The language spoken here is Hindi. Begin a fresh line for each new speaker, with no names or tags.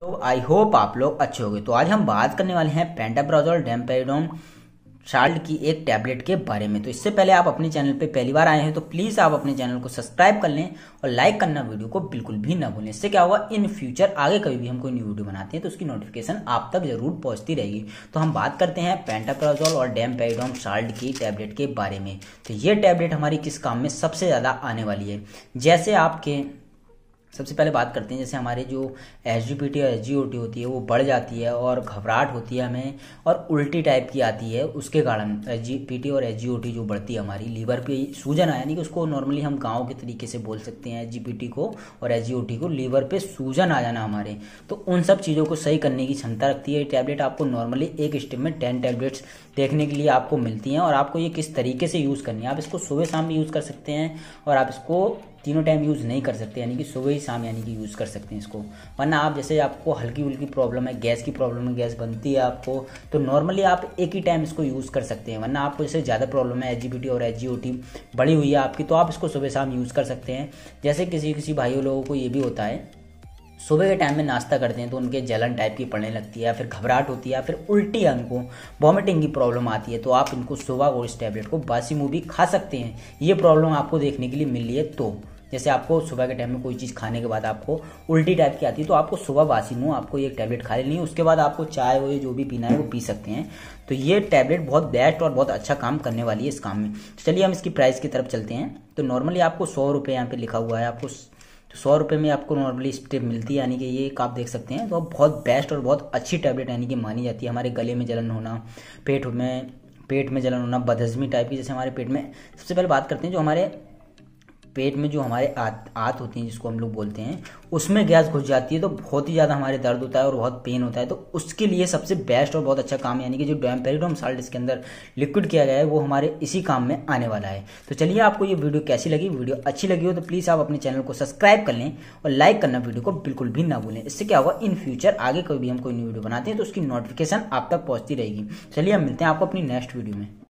तो आई होप आप लोग अच्छे होंगे तो आज हम बात करने वाले हैं पेंटाब्राजोल डेम्पेडोन साल्ट की एक टैबलेट के बारे में तो इससे पहले आप अपने चैनल पे पहली बार आए हैं तो प्लीज़ आप अपने चैनल को सब्सक्राइब कर लें और लाइक करना वीडियो को बिल्कुल भी ना भूलें इससे क्या होगा इन फ्यूचर आगे कभी भी हम कोई न्यू वीडियो बनाते हैं तो उसकी नोटिफिकेशन आप तक जरूर पहुंचती रहेगी तो हम बात करते हैं पेंटाप्रोजोल और डेमपेडोम साल्ट की टैबलेट के बारे में तो ये टैबलेट हमारी किस काम में सबसे ज़्यादा आने वाली है जैसे आपके सबसे पहले बात करते हैं जैसे हमारे जो एच जी पी टी और एच होती है वो बढ़ जाती है और घबराहट होती है हमें और उल्टी टाइप की आती है उसके कारण एच जी पी टी और एच जी ओ टी जो बढ़ती है हमारी लीवर पे सूजन आया यानी कि उसको नॉर्मली हम गाँव के तरीके से बोल सकते हैं एच जी पी टी को और एच जी ओ टी को लीवर पर सूजन आ जाना हमारे तो उन सब चीज़ों को सही करने की क्षमता रखती है ये टैबलेट आपको नॉर्मली एक स्टेप में टेन टैबलेट्स देखने के लिए आपको मिलती हैं और आपको ये किस तरीके से यूज़ करनी है आप इसको सुबह शाम भी यूज़ कर सकते हैं और आप इसको तीनों टाइम यूज़ नहीं कर सकते यानी कि सुबह ही शाम यानी कि यूज़ कर सकते हैं इसको वरना आप जैसे आपको हल्की हल्की प्रॉब्लम है गैस की प्रॉब्लम है गैस बनती है आपको तो नॉर्मली आप एक ही टाइम इसको यूज़ कर सकते हैं वरना आपको जैसे ज़्यादा प्रॉब्लम है एच और एच बढ़ी हुई है आपकी तो आप इसको सुबह शाम यूज़ कर सकते हैं जैसे किसी किसी भाइयों लोगों को ये भी होता है सुबह के टाइम में नाश्ता करते हैं तो उनके जलन टाइप की पड़ने लगती है फिर घबराहट होती है फिर उल्टी उनको वॉमिटिंग की प्रॉब्लम आती है तो आप इनको सुबह और इस टैबलेट को बासी मुँह भी खा सकते हैं ये प्रॉब्लम आपको देखने के लिए मिली है तो जैसे आपको सुबह के टाइम में कोई चीज़ खाने के बाद आपको उल्टी टाइप की आती है तो आपको सुबह वासी मुँह आपको ये टैबलेट खा लेनी है उसके बाद आपको चाय वो जो भी पीना है वो पी सकते हैं तो ये टैबलेट बहुत बेस्ट और बहुत अच्छा काम करने वाली है इस काम में तो चलिए हम इसकी प्राइस की तरफ चलते हैं तो नॉर्मली आपको सौ रुपये यहाँ पर लिखा हुआ है आपको तो सौ रुपये में आपको नॉर्मली स्ट्रिप मिलती है यानी कि ये एक आप देख सकते हैं तो बहुत बेस्ट और बहुत अच्छी टैबलेट यानी कि मानी जाती है हमारे गले में जलन होना पेट में पेट में जलन होना बदहजमी टाइप की जैसे हमारे पेट में सबसे पहले बात करते हैं जो हमारे पेट में जो हमारे आत आत होती हैं जिसको हम लोग बोलते हैं उसमें गैस घुस जाती है तो बहुत ही ज़्यादा हमारे दर्द होता है और बहुत पेन होता है तो उसके लिए सबसे बेस्ट और बहुत अच्छा काम यानी कि जो डोमपेरिडोम साल्ट इसके अंदर लिक्विड किया गया है वो हमारे इसी काम में आने वाला है तो चलिए आपको ये वीडियो कैसी लगी वीडियो अच्छी लगी हो तो प्लीज़ आप अपने चैनल को सब्सक्राइब कर लें और लाइक करना वीडियो को बिल्कुल भी ना भूलें इससे क्या होगा इन फ्यूचर आगे कभी हम कोई न्यू वीडियो बनाते हैं तो उसकी नोटिफिकेशन आप तक पहुँचती रहेगी चलिए हम मिलते हैं आपको अपनी नेक्स्ट वीडियो में